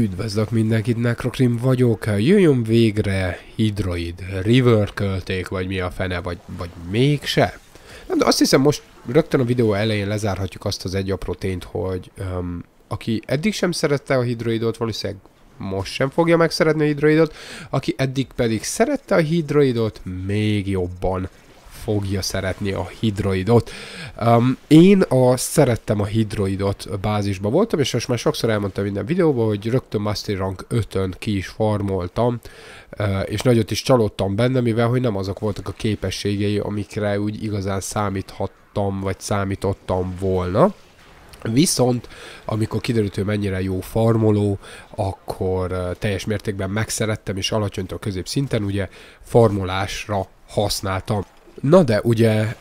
Üdvözlök mindenkit, Necrocrim vagyok, jöjjön végre Hydroid, River költék, vagy mi a fene, vagy, vagy mégse. Nem, de azt hiszem most rögtön a videó elején lezárhatjuk azt az egy apró tényt, hogy um, aki eddig sem szerette a Hydroidot, valószínűleg most sem fogja megszeretni a hidroidot, aki eddig pedig szerette a hidroidot, még jobban fogja szeretni a hidroidot. Um, én a szerettem a hidroidot bázisba voltam, és most már sokszor elmondtam minden videóban, hogy rögtön Master Rank 5-ön ki is farmoltam, uh, és nagyot is csalódtam benne, mivel hogy nem azok voltak a képességei, amikre úgy igazán számíthattam, vagy számítottam volna. Viszont, amikor kiderült, hogy mennyire jó farmoló, akkor uh, teljes mértékben megszerettem, és alacsonytól középszinten ugye farmolásra használtam. Na de ugye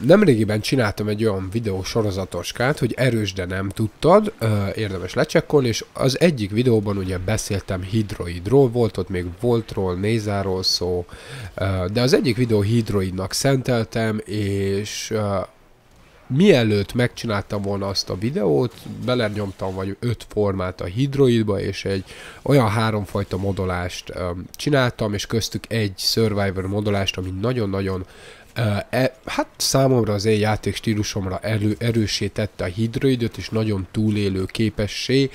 nemrégiben csináltam egy olyan videósorozatoskát, hogy erős, de nem tudtad, érdemes lecsekkolni, és az egyik videóban ugye beszéltem hidroidról, volt ott még voltról, nézáról szó, de az egyik videó hidroidnak szenteltem, és mielőtt megcsináltam volna azt a videót, belenyomtam vagy öt formát a hidroidba, és egy olyan háromfajta modolást csináltam, és köztük egy Survivor modolást, ami nagyon-nagyon E, hát számomra az én játék stílusomra elő, erősítette a hidroidot, és nagyon túlélő képessé.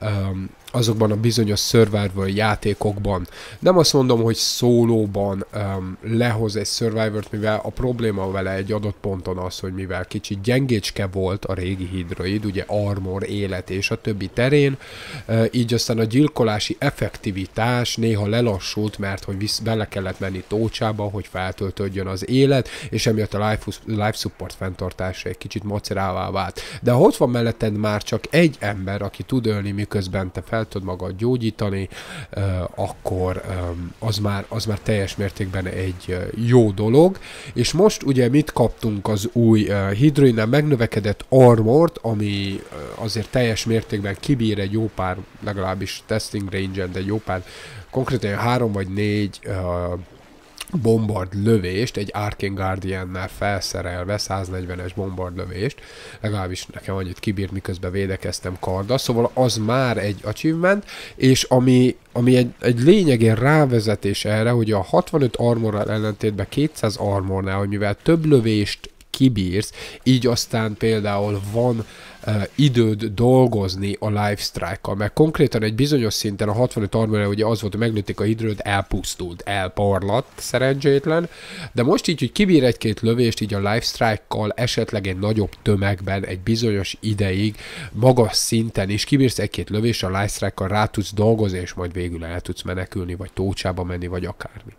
E, azokban a bizonyos survival játékokban. Nem azt mondom, hogy szólóban um, lehoz egy survivor mivel a probléma vele egy adott ponton az, hogy mivel kicsit gyengécske volt a régi hidroid, ugye armor, élet és a többi terén, uh, így aztán a gyilkolási effektivitás néha lelassult, mert hogy visz, bele kellett menni tócsába, hogy feltöltődjön az élet, és emiatt a life, life support fenntartása egy kicsit macerává vált. De ha ott van melletted már csak egy ember, aki tud ölni, miközben te fel fel tud magad gyógyítani, akkor az már, az már teljes mértékben egy jó dolog. És most ugye mit kaptunk az új hidroinnál megnövekedett armort, ami azért teljes mértékben kibír egy jó pár, legalábbis testing range-en, de egy jó pár, konkrétan három vagy négy bombard lövést, egy Arkane Guardian-nel felszerelve 140-es bombard lövést, legalábbis nekem annyit kibírt, miközben védekeztem karda, szóval az már egy achievement, és ami, ami egy, egy lényegén rávezetés erre, hogy a 65 armorral ellentétben 200 armornál, hogy mivel több lövést kibírsz, így aztán például van Eh, időd dolgozni a live strike-kal, mert konkrétan egy bizonyos szinten a 65 armor ugye az volt, hogy megnőtték a időd, elpusztult, elparlatt, szerencsétlen, de most így, hogy kibír egy-két lövést így a live strike-kal, esetleg egy nagyobb tömegben, egy bizonyos ideig, magas szinten is kibírsz egy-két lövést a live strike-kal, rá tudsz dolgozni, és majd végül el tudsz menekülni, vagy tócsába menni, vagy akármi.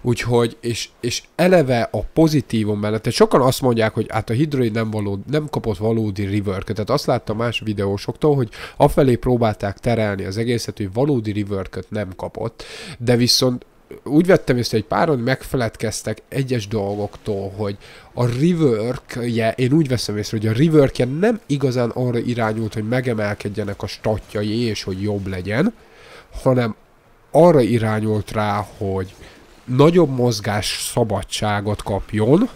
Úgyhogy, és, és eleve a pozitívum mellett, sokan azt mondják, hogy hát a hidroid nem, való, nem kapott valódi reworket, tehát azt láttam más videósoktól, hogy afelé próbálták terelni az egészet, hogy valódi rework nem kapott, de viszont úgy vettem észre, hogy páron megfeledkeztek egyes dolgoktól, hogy a rework én úgy veszem észre, hogy a rework nem igazán arra irányult, hogy megemelkedjenek a statjai, és hogy jobb legyen, hanem arra irányult rá, hogy nagyobb mozgás szabadságot kapjon,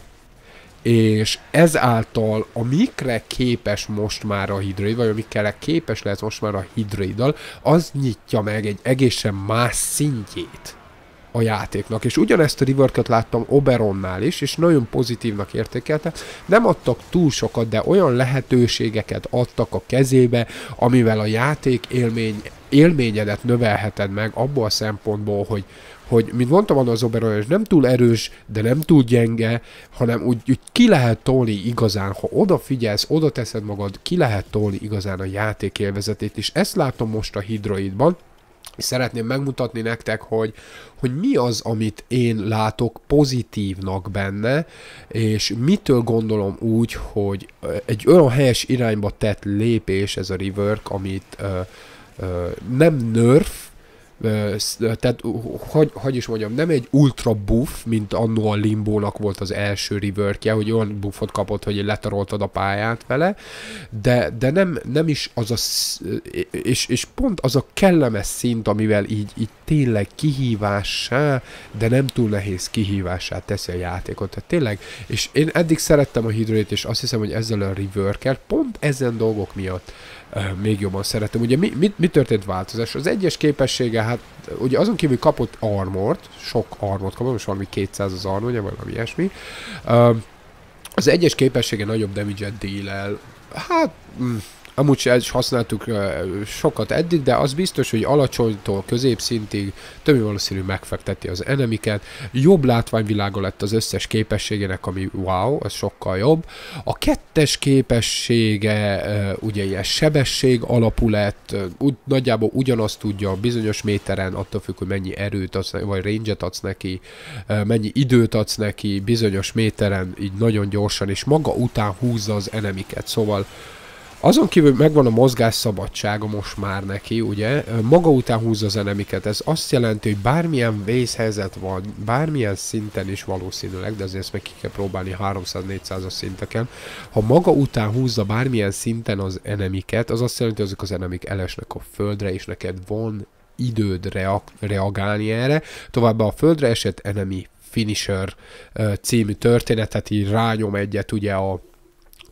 és ezáltal a mikre képes most már a hidroid, vagy a mikre képes lehet most már a hidroiddal, az nyitja meg egy egészen más szintjét a játéknak. És ugyanezt a reworket láttam Oberonnál is, és nagyon pozitívnak értékelte. Nem adtak túl sokat, de olyan lehetőségeket adtak a kezébe, amivel a játék élmény, élményedet növelheted meg abból a szempontból, hogy hogy, mint mondtam, az és nem túl erős, de nem túl gyenge, hanem úgy, úgy ki lehet tolni igazán, ha odafigyelsz, oda teszed magad, ki lehet tolni igazán a játék élvezetét, és ezt látom most a Hidroidban, és szeretném megmutatni nektek, hogy, hogy mi az, amit én látok pozitívnak benne, és mitől gondolom úgy, hogy egy olyan helyes irányba tett lépés ez a rework, amit uh, uh, nem nerf, tehát, hogy, hogy is mondjam, nem egy ultra buff, mint annó a Limbónak volt az első reworkje, hogy olyan buffot kapott, hogy letaroltad a pályát vele, de, de nem, nem is az a, és, és pont az a kellemes szint, amivel így, így tényleg kihívássá, de nem túl nehéz kihívássá teszi a játékot. Tehát tényleg, és én eddig szerettem a Hydrate, és azt hiszem, hogy ezzel a rework pont ezen dolgok miatt még jobban szeretem. Ugye mi, mi, mi történt változás? Az egyes képessége, hát ugye azon kívül kapott armort, sok armort kapott, most valami 200 az ugye, vagy valami ilyesmi. Az egyes képessége nagyobb damage-et dél el Hát, mm, Amúgy sem is használtuk sokat eddig, de az biztos, hogy alacsonytól középszintig többi valószínű megfekteti az enemiket. Jobb látványvilága lett az összes képességének, ami wow, az sokkal jobb. A kettes képessége ugye ilyen sebesség alapú lett, úgy, nagyjából ugyanazt tudja bizonyos méteren, attól függ, hogy mennyi erőt adsz, vagy range-et adsz neki, mennyi időt adsz neki bizonyos méteren, így nagyon gyorsan, és maga után húzza az enemiket. Szóval azon kívül megvan a mozgás szabadsága most már neki, ugye? Maga után húzza az enemiket. Ez azt jelenti, hogy bármilyen vészhelyzet van, bármilyen szinten is valószínűleg, de azért ezt meg ki kell próbálni 300-400-as szinteken. Ha maga után húzza bármilyen szinten az enemiket, az azt jelenti, hogy azok az enemik elesnek a földre, és neked van időd reag- reagálni erre. Továbbá a földre esett enemi Finisher című történetet, így rányom egyet ugye a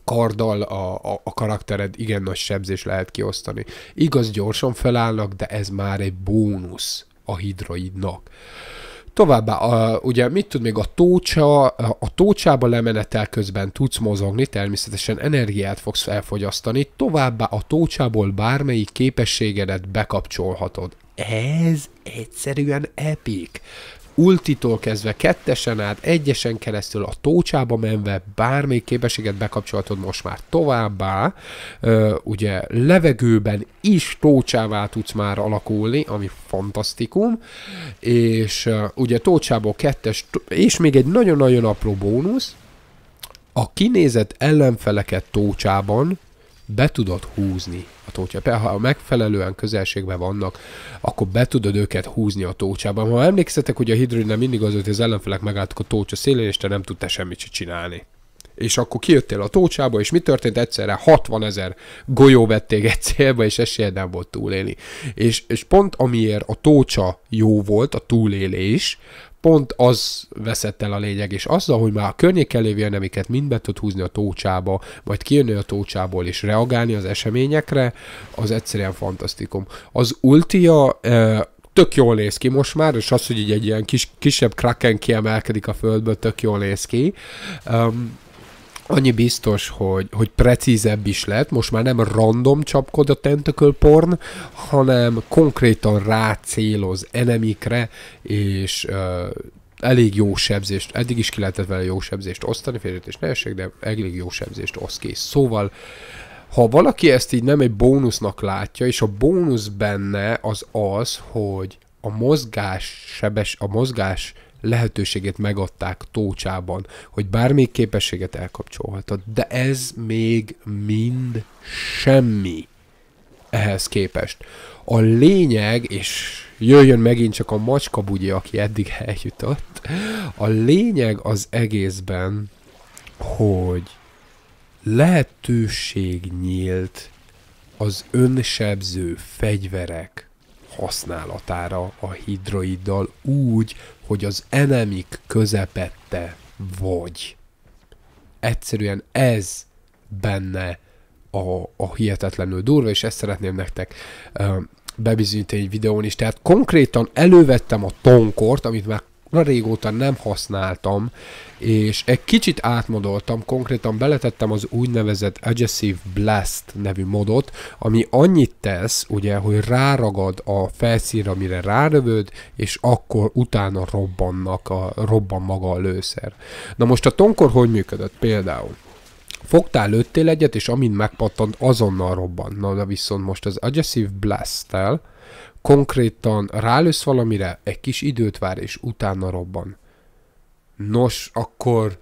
karddal a, a, a karaktered igen nagy sebzés lehet kiosztani. Igaz, gyorsan felállnak, de ez már egy bónusz a hidroidnak. Továbbá, a, ugye mit tud még a tócsa, a tócsába lemenetel közben tudsz mozogni, természetesen energiát fogsz elfogyasztani, továbbá a tócsából bármelyik képességedet bekapcsolhatod. Ez egyszerűen epik ultitól kezdve kettesen át, egyesen keresztül a tócsába menve bármely képességet bekapcsolhatod most már továbbá, ö, ugye levegőben is tócsává tudsz már alakulni, ami fantasztikum, és ö, ugye tócsából kettes, és még egy nagyon-nagyon apró bónusz, a kinézett ellenfeleket tócsában be tudod húzni a tócsába. Ha megfelelően közelségben vannak, akkor be tudod őket húzni a tócsába. Ha emlékszetek, hogy a nem mindig az, hogy az ellenfelek megálltak a tócsa szélén, és te nem tudtál semmit csinálni és akkor kijöttél a tócsába, és mi történt egyszerre? 60 ezer golyó vették egy célba, és esélyed nem volt túlélni. És, és pont amiért a tócsa jó volt, a túlélés, pont az veszett el a lényeg, és azzal, hogy már a környékkel lévő enemiket mind be tud húzni a tócsába, majd kijönni a tócsából és reagálni az eseményekre, az egyszerűen fantasztikum. Az ultia e, tök jól néz ki most már, és az, hogy így egy ilyen kis, kisebb kraken kiemelkedik a földből, tök jól néz ki. Um, annyi biztos, hogy, hogy precízebb is lett, most már nem random csapkod a tentacle porn, hanem konkrétan rá céloz enemikre, és uh, elég jó sebzést, eddig is ki lehetett vele jó sebzést osztani, félretés nehézség, de elég jó sebzést oszt kész. Szóval, ha valaki ezt így nem egy bónusznak látja, és a bónusz benne az az, hogy a mozgás sebes, a mozgás lehetőségét megadták tócsában, hogy bármelyik képességet elkapcsolhatod, de ez még mind semmi ehhez képest. A lényeg, és jöjjön megint csak a macska bugyi, aki eddig eljutott, a lényeg az egészben, hogy lehetőség nyílt az önsebző fegyverek használatára a hidroiddal úgy, hogy az enemik közepette vagy. Egyszerűen ez benne a, a hihetetlenül durva, és ezt szeretném nektek uh, bebizonyítani egy videón is. Tehát konkrétan elővettem a tonkort, amit már régóta nem használtam, és egy kicsit átmodoltam, konkrétan beletettem az úgynevezett Aggressive Blast nevű modot, ami annyit tesz, ugye, hogy ráragad a felszínre, amire rárövöd, és akkor utána robbannak a, robban maga a lőszer. Na most a tonkor hogy működött például? Fogtál, lőttél egyet, és amint megpattant, azonnal robbant. Na, de viszont most az Aggressive Blast-tel, konkrétan rálősz valamire, egy kis időt vár, és utána robban. Nos, akkor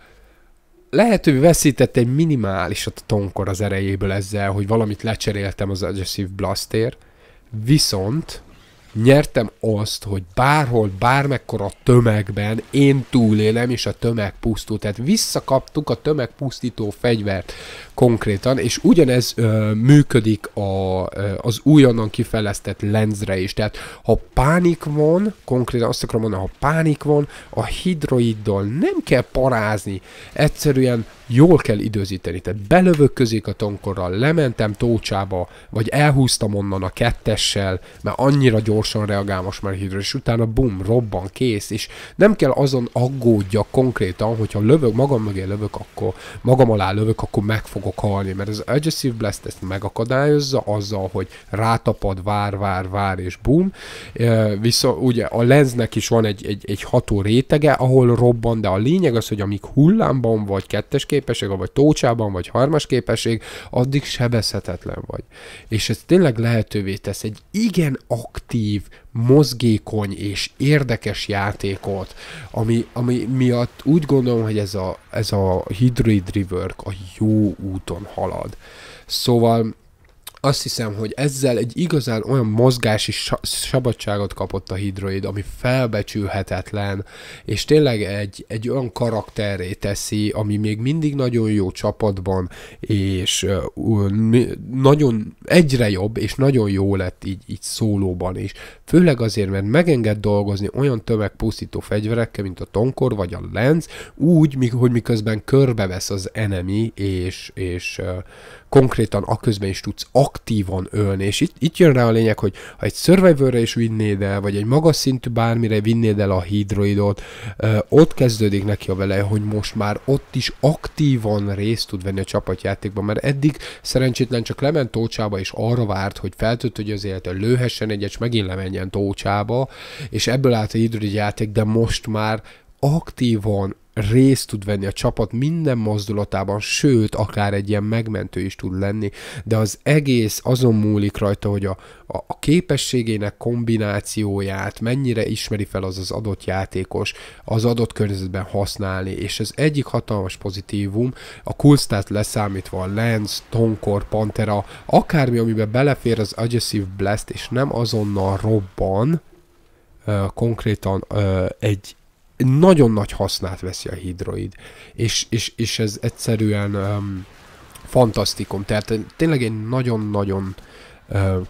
lehetővé veszített egy minimálisat a tonkor az erejéből ezzel, hogy valamit lecseréltem az Aggressive Blaster. viszont nyertem azt, hogy bárhol, bármekkora tömegben én túlélem, és a tömeg pusztul. Tehát visszakaptuk a tömegpusztító fegyvert konkrétan, és ugyanez ö, működik a, ö, az újonnan kifejlesztett lenzre is. Tehát ha pánik van, konkrétan azt akarom mondani, ha pánik van, a hidroiddal nem kell parázni, egyszerűen jól kell időzíteni. Tehát belövök a tonkorral, lementem tócsába, vagy elhúztam onnan a kettessel, mert annyira gyors gyorsan reagál most már hírra, és utána bum, robban, kész, és nem kell azon aggódja konkrétan, hogyha lövök, magam mögé lövök, akkor magam alá lövök, akkor meg fogok halni, mert az Aggressive Blast ezt megakadályozza azzal, hogy rátapad, vár, vár, vár, és bum, viszont ugye a lensnek is van egy, egy, egy ható rétege, ahol robban, de a lényeg az, hogy amíg hullámban vagy kettes képesség, vagy tócsában, vagy harmas képesség, addig sebezhetetlen vagy. És ez tényleg lehetővé tesz egy igen aktív kreatív, mozgékony és érdekes játékot, ami, ami miatt úgy gondolom, hogy ez a, ez a Hydroid Rework a jó úton halad. Szóval azt hiszem, hogy ezzel egy igazán olyan mozgási szabadságot kapott a hidroid, ami felbecsülhetetlen, és tényleg egy, egy olyan karakterré teszi, ami még mindig nagyon jó csapatban, és uh, nagyon egyre jobb, és nagyon jó lett így, így szólóban is főleg azért, mert megenged dolgozni olyan tömegpusztító fegyverekkel, mint a tonkor vagy a Lenz, úgy, hogy miközben körbevesz az enemi, és, és uh, konkrétan aközben is tudsz aktívan ölni. És itt, itt jön rá a lényeg, hogy ha egy survivor is vinnéd el, vagy egy magas szintű bármire vinnéd el a hidroidot, uh, ott kezdődik neki a vele, hogy most már ott is aktívan részt tud venni a csapatjátékban, mert eddig szerencsétlen csak lement tócsába, és arra várt, hogy feltöltődj az élet, lőhessen egyet, és megint lemenjen menjen tócsába, és ebből állt egy időri játék, de most már aktívan részt tud venni a csapat minden mozdulatában, sőt, akár egy ilyen megmentő is tud lenni, de az egész azon múlik rajta, hogy a, a, a képességének kombinációját mennyire ismeri fel az az adott játékos az adott környezetben használni, és ez egyik hatalmas pozitívum, a Kulstát leszámítva a Lens, Tonkor, Pantera, akármi, amiben belefér az Aggressive Blast, és nem azonnal robban, uh, konkrétan uh, egy nagyon nagy hasznát veszi a hidroid, és, és, és ez egyszerűen um, fantasztikum, tehát tényleg egy nagyon-nagyon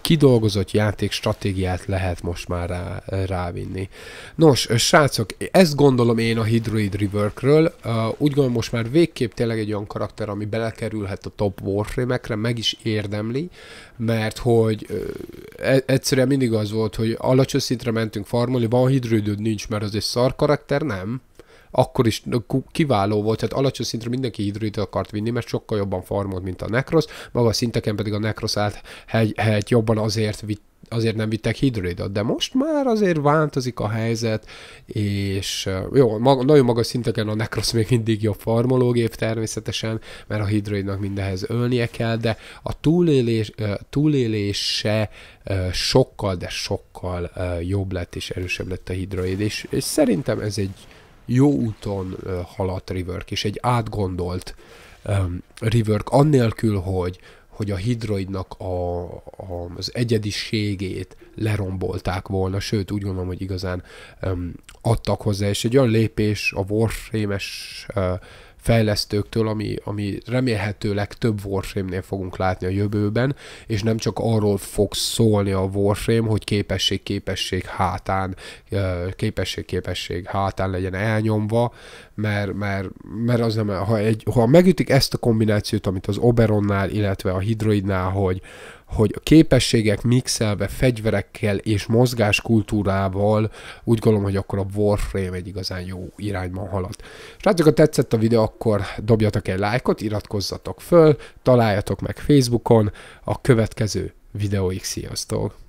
kidolgozott játék stratégiát lehet most már rá, rávinni. Nos, srácok, ezt gondolom én a Hydroid Reworkről. Úgy gondolom most már végképp tényleg egy olyan karakter, ami belekerülhet a top warframe-ekre, meg is érdemli, mert hogy e, egyszerűen mindig az volt, hogy alacsony szintre mentünk farmolni, van hidrődöd nincs, mert az egy szar karakter, nem, akkor is kiváló volt, tehát alacsony szintre mindenki hidroid akart vinni, mert sokkal jobban farmolt, mint a Necros, maga a szinteken pedig a Necros állt hegy, hegy jobban azért vitt azért nem vittek hidroidot, de most már azért változik a helyzet, és jó, mag, nagyon magas szinteken a Necros még mindig jobb farmológép természetesen, mert a hidroidnak mindenhez ölnie kell, de a túlélés, túlélése sokkal, de sokkal jobb lett és erősebb lett a hidroid, és, és szerintem ez egy jó úton haladt rework, és egy átgondolt um, rework, annélkül, hogy hogy a hidroidnak a, a, az egyediségét lerombolták volna, sőt úgy gondolom, hogy igazán um, adtak hozzá, és egy olyan lépés a warframe uh, fejlesztőktől, ami, ami remélhetőleg több Warframe-nél fogunk látni a jövőben, és nem csak arról fog szólni a Warframe, hogy képesség, képesség hátán, képesség, képesség hátán legyen elnyomva, mert, mert, mert az nem, ha, egy, ha megütik ezt a kombinációt, amit az Oberonnál, illetve a Hydroidnál, hogy, hogy a képességek mixelve fegyverekkel és mozgáskultúrával úgy gondolom, hogy akkor a Warframe egy igazán jó irányban halad. Srácok, ha tetszett a videó, akkor dobjatok egy lájkot, iratkozzatok föl, találjatok meg Facebookon, a következő videóig sziasztok!